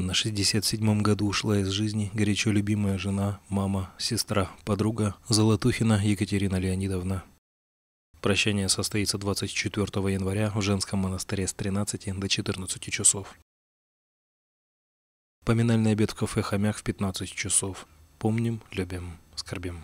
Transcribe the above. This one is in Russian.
На 67-м году ушла из жизни горячо любимая жена, мама, сестра, подруга Золотухина Екатерина Леонидовна. Прощание состоится 24 января в женском монастыре с 13 до 14 часов. Поминальный обед в кафе «Хомяк» в 15 часов. Помним, любим, скорбим.